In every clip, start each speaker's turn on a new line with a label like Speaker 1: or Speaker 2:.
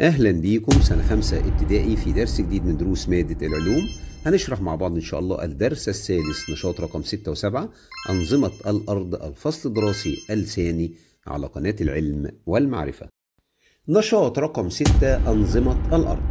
Speaker 1: اهلا بيكم سنه خمسة ابتدائي في درس جديد من دروس ماده العلوم هنشرح مع بعض ان شاء الله الدرس الثالث نشاط رقم ستة وسبعة انظمه الارض الفصل الدراسي الثاني على قناه العلم والمعرفه نشاط رقم ستة انظمه الارض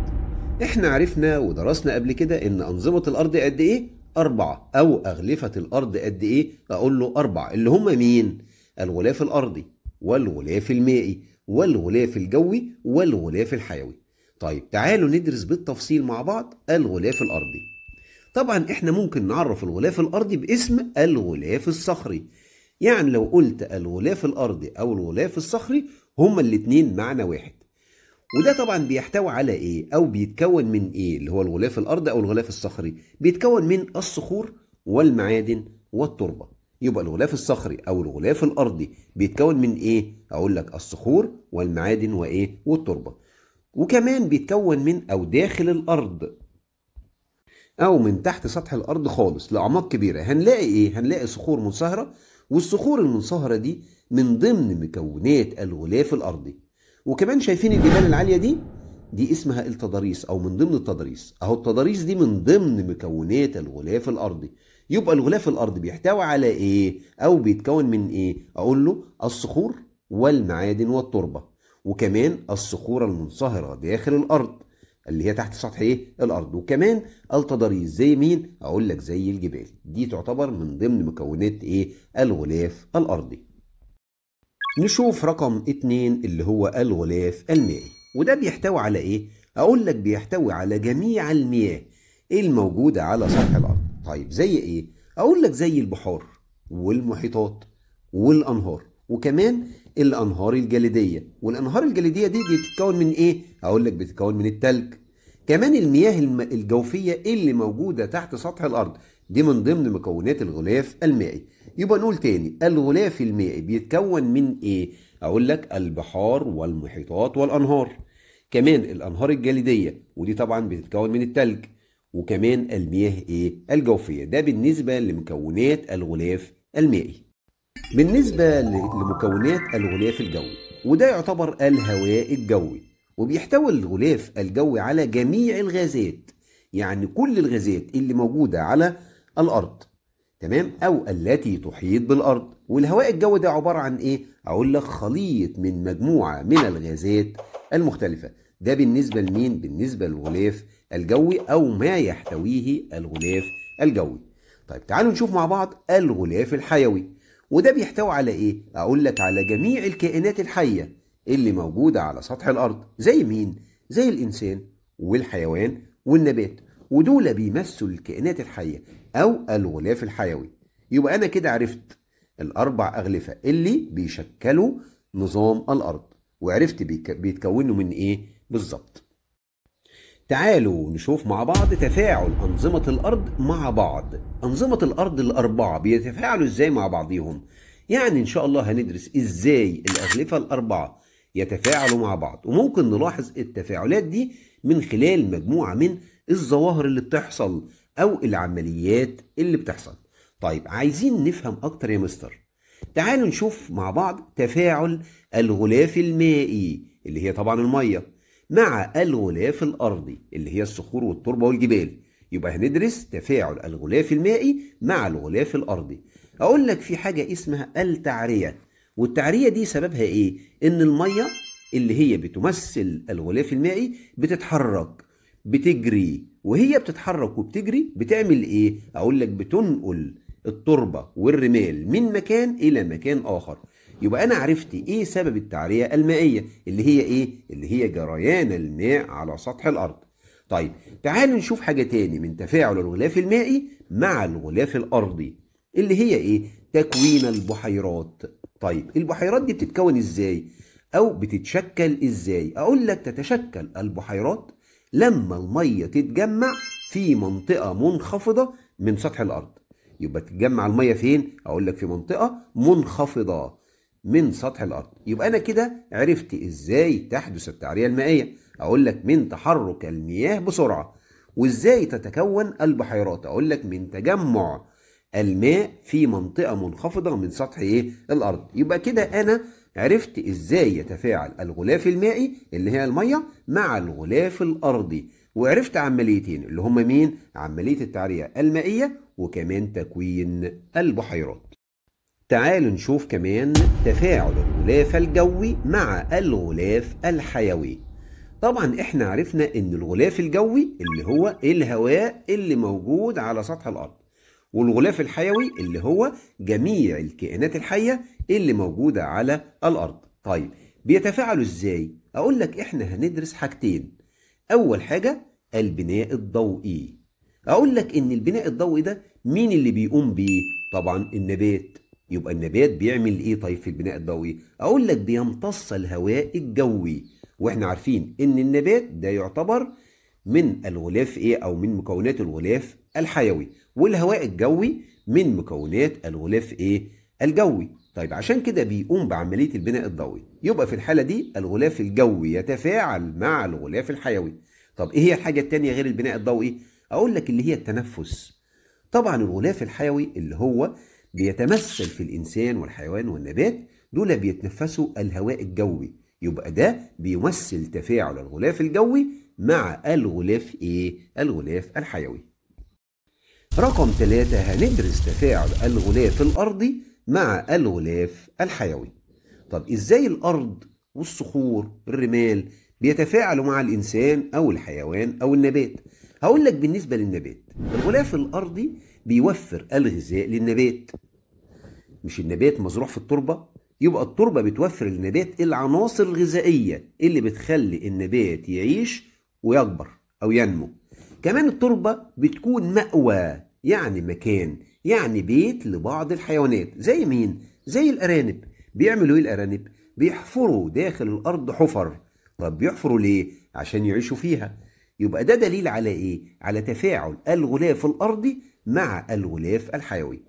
Speaker 1: احنا عرفنا ودرسنا قبل كده ان انظمه الارض قد ايه أربعة أو أغلفة الأرض قد إيه؟ أقول له أربعة اللي هم مين؟ الغلاف الأرضي والغلاف المائي والغلاف الجوي والغلاف الحيوي طيب تعالوا ندرس بالتفصيل مع بعض الغلاف الأرضي طبعا احنا ممكن نعرف الغلاف الأرضي باسم الغلاف الصخري يعني لو قلت الغلاف الأرضي أو الغلاف الصخري هما الاتنين معنى واحد وده طبعا بيحتوي على ايه او بيتكون من ايه اللي هو الغلاف الارضي او الغلاف الصخري بيتكون من الصخور والمعادن والتربه يبقى الغلاف الصخري او الغلاف الارضي بيتكون من ايه اقول لك الصخور والمعادن وايه والتربه وكمان بيتكون من او داخل الارض او من تحت سطح الارض خالص لاعماق كبيره هنلاقي ايه هنلاقي صخور منصهره والصخور المنصهره دي من ضمن مكونات الغلاف الارضي وكمان شايفين الجبال العاليه دي دي اسمها التضاريس او من ضمن التضاريس اهو التضاريس دي من ضمن مكونات الغلاف الارضي يبقى الغلاف الارضي بيحتوي على ايه او بيتكون من ايه اقول له الصخور والمعادن والتربه وكمان الصخور المنصهره داخل الارض اللي هي تحت سطح ايه الارض وكمان التضاريس زي مين اقول لك زي الجبال دي تعتبر من ضمن مكونات ايه الغلاف الارضي نشوف رقم اتنين اللي هو الغلاف المائي وده بيحتوي على ايه اقول لك بيحتوي على جميع المياه الموجوده على سطح الارض طيب زي ايه اقول لك زي البحار والمحيطات والانهار وكمان الانهار الجليديه والانهار الجليديه دي بتتكون من ايه اقول لك بتتكون من التلج كمان المياه الجوفيه اللي موجوده تحت سطح الارض دي من ضمن مكونات الغلاف المائي يبقى نقول تاني الغلاف المائي بيتكون من ايه اقول لك البحار والمحيطات والانهار كمان الانهار الجليديه ودي طبعا بتتكون من التلج وكمان المياه ايه الجوفيه ده بالنسبه لمكونات الغلاف المائي بالنسبه لمكونات الغلاف الجوي وده يعتبر الهواء الجوي وبيحتوي الغلاف الجوي على جميع الغازات يعني كل الغازات اللي موجوده على الارض تمام او التي تحيط بالارض والهواء الجوي ده عباره عن ايه اقول لك خليط من مجموعه من الغازات المختلفه ده بالنسبه لمين بالنسبه للغلاف الجوي أو ما يحتويه الغلاف الجوي طيب تعالوا نشوف مع بعض الغلاف الحيوي وده بيحتوي على إيه؟ أقول لك على جميع الكائنات الحية اللي موجودة على سطح الأرض زي مين؟ زي الإنسان والحيوان والنبات ودول بيمثلوا الكائنات الحية أو الغلاف الحيوي يبقى أنا كده عرفت الأربع أغلفة اللي بيشكلوا نظام الأرض وعرفت بيتكونوا من إيه بالظبط تعالوا نشوف مع بعض تفاعل أنظمة الأرض مع بعض أنظمة الأرض الأربعة بيتفاعلوا إزاي مع بعضهم يعني إن شاء الله هندرس إزاي الأغلفة الأربعة يتفاعلوا مع بعض وممكن نلاحظ التفاعلات دي من خلال مجموعة من الظواهر اللي بتحصل أو العمليات اللي بتحصل طيب عايزين نفهم أكتر يا مستر تعالوا نشوف مع بعض تفاعل الغلاف المائي اللي هي طبعا الميه مع الغلاف الأرضي اللي هي الصخور والتربة والجبال يبقى هندرس تفاعل الغلاف المائي مع الغلاف الأرضي أقول لك في حاجة اسمها التعرية والتعرية دي سببها إيه؟ إن المية اللي هي بتمثل الغلاف المائي بتتحرك بتجري وهي بتتحرك وبتجري بتعمل إيه؟ أقول لك بتنقل التربة والرمال من مكان إلى مكان آخر يبقى أنا عرفت إيه سبب التعرية المائية اللي هي إيه؟ اللي هي جريان الماء على سطح الأرض طيب تعالوا نشوف حاجة تاني من تفاعل الغلاف المائي مع الغلاف الأرضي اللي هي إيه؟ تكوين البحيرات طيب البحيرات دي بتتكون إزاي؟ أو بتتشكل إزاي؟ أقول لك تتشكل البحيرات لما المية تتجمع في منطقة منخفضة من سطح الأرض يبقى تتجمع المية فين؟ أقول لك في منطقة منخفضة من سطح الارض يبقى انا كده عرفت ازاي تحدث التعريه المائيه اقول لك من تحرك المياه بسرعه وازاي تتكون البحيرات اقول لك من تجمع الماء في منطقه منخفضه من سطح ايه الارض يبقى كده انا عرفت ازاي يتفاعل الغلاف المائي اللي هي الميه مع الغلاف الارضي وعرفت عمليتين اللي هم مين عمليه التعريه المائيه وكمان تكوين البحيرات تعالوا نشوف كمان تفاعل الغلاف الجوي مع الغلاف الحيوي طبعا احنا عرفنا ان الغلاف الجوي اللي هو الهواء اللي موجود على سطح الارض والغلاف الحيوي اللي هو جميع الكائنات الحية اللي موجودة على الارض طيب بيتفاعلوا ازاي اقول لك احنا هندرس حاجتين اول حاجة البناء الضوئي اقول لك ان البناء الضوئي ده مين اللي بيقوم بيه طبعا النبات يبقى النبات بيعمل ايه طيب في البناء الضوئي اقول لك بيمتص الهواء الجوي واحنا عارفين ان النبات ده يعتبر من الغلاف ايه او من مكونات الغلاف الحيوي والهواء الجوي من مكونات الغلاف ايه الجوي طيب عشان كده بيقوم بعمليه البناء الضوئي يبقى في الحاله دي الغلاف الجوي يتفاعل مع الغلاف الحيوي طب ايه هي الحاجه الثانيه غير البناء الضوئي اقول لك اللي هي التنفس طبعا الغلاف الحيوي اللي هو بيتمثل في الإنسان والحيوان والنبات دول بيتنفسوا الهواء الجوي يبقى ده بيمثل تفاعل الغلاف الجوي مع الغلاف إيه؟ الغلاف الحيوي رقم ثلاثة هندرس تفاعل الغلاف الأرضي مع الغلاف الحيوي طب إزاي الأرض والصخور الرمال بيتفاعلوا مع الإنسان أو الحيوان أو النبات هقول لك بالنسبة للنبات الغلاف الأرضي بيوفر الغذاء للنبات مش النبات مزروع في التربه يبقى التربه بتوفر للنبات العناصر الغذائيه اللي بتخلي النبات يعيش ويكبر او ينمو كمان التربه بتكون مأوى يعني مكان يعني بيت لبعض الحيوانات زي مين زي الارانب بيعملوا ايه الارانب بيحفروا داخل الارض حفر طب بيحفروا ليه عشان يعيشوا فيها يبقى ده دليل على ايه على تفاعل الغلاف الارضي مع الغلاف الحيوي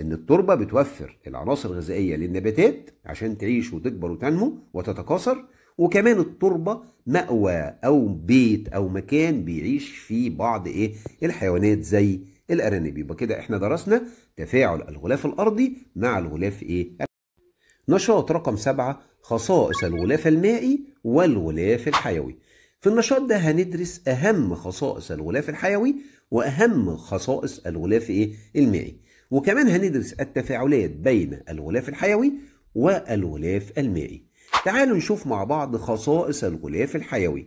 Speaker 1: ان التربه بتوفر العناصر الغذائيه للنباتات عشان تعيش وتكبر وتنمو وتتكاثر وكمان التربه مأوى او بيت او مكان بيعيش فيه بعض ايه الحيوانات زي الارانب يبقى كده احنا درسنا تفاعل الغلاف الارضي مع الغلاف ايه نشاط رقم سبعة خصائص الغلاف المائي والغلاف الحيوي في النشاط ده هندرس أهم خصائص الغلاف الحيوي وأهم خصائص الغلاف إيه المائي وكمان هندرس التفاعلات بين الغلاف الحيوي والغلاف المائي تعالوا نشوف مع بعض خصائص الغلاف الحيوي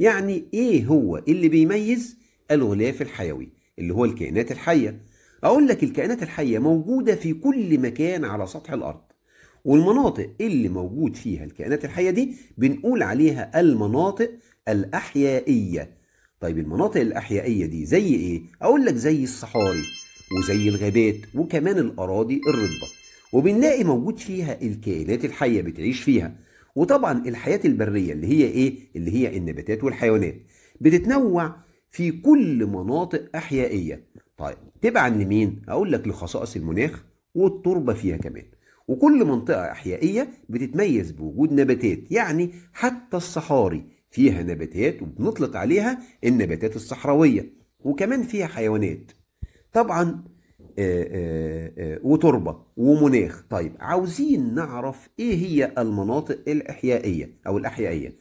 Speaker 1: يعني إيه هو اللي بيميز الغلاف الحيوي اللي هو الكائنات الحية أقول لك الكائنات الحية موجودة في كل مكان على سطح الأرض والمناطق اللي موجود فيها الكائنات الحية دي بنقول عليها المناطق الأحيائية طيب المناطق الأحيائية دي زي إيه؟ أقول لك زي الصحاري وزي الغابات وكمان الأراضي الرطبة وبنلاقي موجود فيها الكائنات الحية بتعيش فيها وطبعا الحياة البرية اللي هي إيه؟ اللي هي النباتات والحيوانات بتتنوع في كل مناطق أحيائية طيب تبعا لمين؟ أقول لك لخصائص المناخ والتربة فيها كمان وكل منطقة أحيائية بتتميز بوجود نباتات يعني حتى الصحاري فيها نباتات وبنطلق عليها النباتات الصحراوية وكمان فيها حيوانات طبعا آآ آه، آآ آه، آه، وتربة ومناخ طيب عاوزين نعرف ايه هي المناطق الإحيائية أو الأحيائية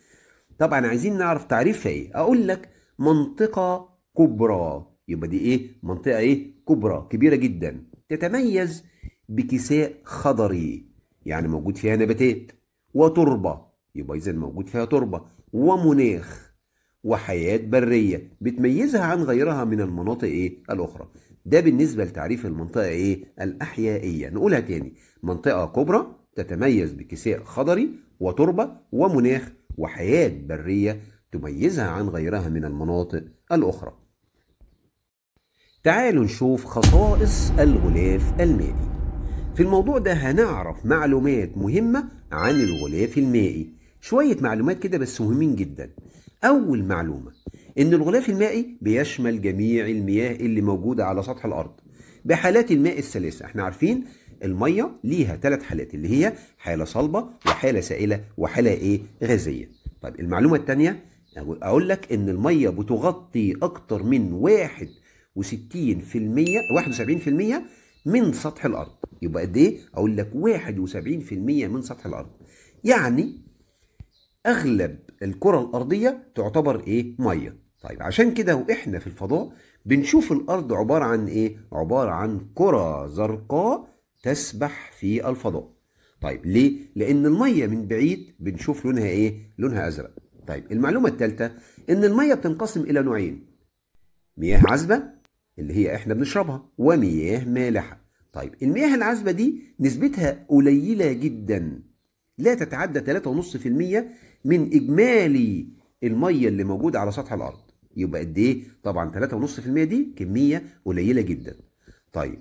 Speaker 1: طبعا عايزين نعرف تعريفها ايه أقول لك منطقة كبرى يبقى دي ايه منطقة ايه كبرى كبيرة جدا تتميز بكساء خضري يعني موجود فيها نباتات وتربة يبقى إذا موجود فيها تربة ومناخ وحياة برية بتميزها عن غيرها من المناطق إيه الأخرى ده بالنسبة لتعريف المنطقة إيه الأحيائية نقولها تاني منطقة كبرى تتميز بكساء خضري وتربة ومناخ وحياة برية تميزها عن غيرها من المناطق الأخرى تعالوا نشوف خصائص الغلاف المائي في الموضوع ده هنعرف معلومات مهمة عن الغلاف المائي شوية معلومات كده بس مهمين جدا أول معلومة إن الغلاف المائي بيشمل جميع المياه اللي موجودة على سطح الأرض بحالات الماء الثلاثة احنا عارفين المية ليها ثلاث حالات اللي هي حالة صلبة وحالة سائلة وحالة ايه غازية طيب المعلومة الثانية أقول لك إن المية بتغطي أكتر من واحد وستين في المية واحد وسبعين في المية من سطح الأرض يبقى قد إيه؟ أقول لك واحد وسبعين في المية من سطح الأرض يعني اغلب الكره الارضيه تعتبر ايه ميه طيب عشان كده واحنا في الفضاء بنشوف الارض عباره عن ايه عباره عن كره زرقاء تسبح في الفضاء طيب ليه لان الميه من بعيد بنشوف لونها ايه لونها ازرق طيب المعلومه الثالثه ان الميه بتنقسم الى نوعين مياه عذبه اللي هي احنا بنشربها ومياه مالحه طيب المياه العذبه دي نسبتها قليله جدا لا تتعدى 3.5% من اجمالي الميه اللي موجوده على سطح الارض يبقى قد ايه طبعا 3.5% دي كميه قليله جدا طيب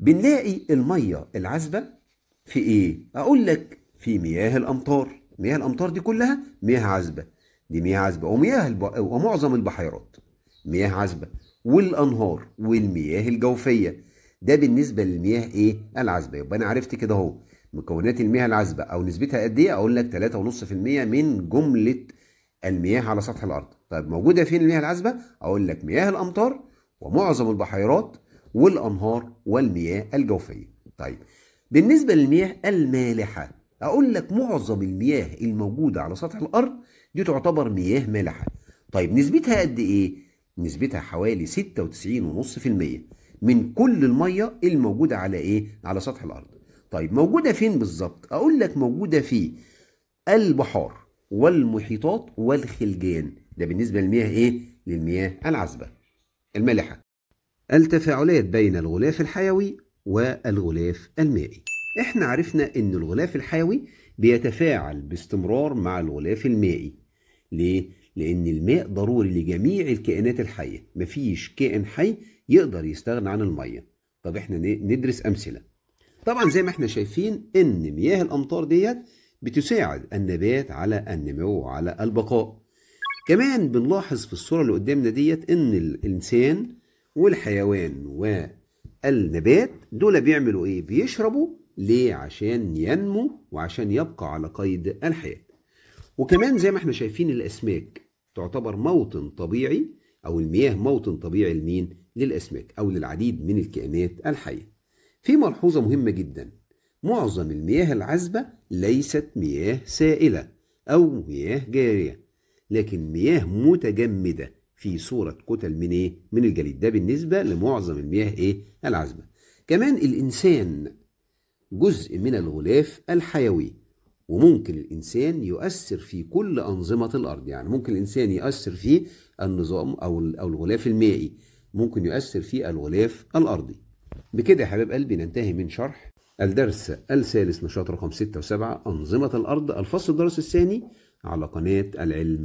Speaker 1: بنلاقي الميه العذبه في ايه اقول لك في مياه الامطار مياه الامطار دي كلها مياه عذبه دي مياه عذبه ومياه الب... ومعظم البحيرات مياه عذبه والانهار والمياه الجوفيه ده بالنسبه للمياه ايه العذبه يبقى انا عرفت كده اهو مكونات المياه العذبه او نسبتها قد ايه اقول لك 3.5% من جمله المياه على سطح الارض طيب موجوده فين المياه العذبه اقول لك مياه الامطار ومعظم البحيرات والانهار والمياه الجوفيه طيب بالنسبه للمياه المالحه اقول لك معظم المياه الموجوده على سطح الارض دي تعتبر مياه مالحه طيب نسبتها قد ايه نسبتها حوالي 96.5% من كل الميه الموجوده على ايه على سطح الارض طيب موجودة فين بالظبط؟ أقول لك موجودة في البحار والمحيطات والخلجان ده بالنسبة للمياه إيه؟ للمياه العذبة المالحة التفاعلات بين الغلاف الحيوي والغلاف المائي احنا عرفنا ان الغلاف الحيوي بيتفاعل باستمرار مع الغلاف المائي ليه؟ لأن الماء ضروري لجميع الكائنات الحية مفيش كائن حي يقدر يستغنى عن المية طب احنا ندرس أمثلة طبعا زي ما احنا شايفين ان مياه الامطار ديت بتساعد النبات على النمو وعلى البقاء كمان بنلاحظ في الصورة اللي قدامنا ديت ان الانسان والحيوان والنبات دول بيعملوا ايه بيشربوا ليه عشان ينمو وعشان يبقى على قيد الحياة وكمان زي ما احنا شايفين الاسماك تعتبر موطن طبيعي او المياه موطن طبيعي لمين للاسماك او للعديد من الكائنات الحيه في ملحوظة مهمة جدا معظم المياه العذبة ليست مياه سائلة أو مياه جارية لكن مياه متجمدة في صورة كتل من إيه؟ من الجليد ده بالنسبة لمعظم المياه إيه؟ العذبة كمان الإنسان جزء من الغلاف الحيوي وممكن الإنسان يؤثر في كل أنظمة الأرض يعني ممكن الإنسان يؤثر في النظام أو الغلاف المائي ممكن يؤثر في الغلاف الأرضي بكده يا حبيب قلبي ننتهي من شرح الدرس الثالث نشاط رقم 6 و7 أنظمة الأرض الفصل الدرس الثاني على قناة العلم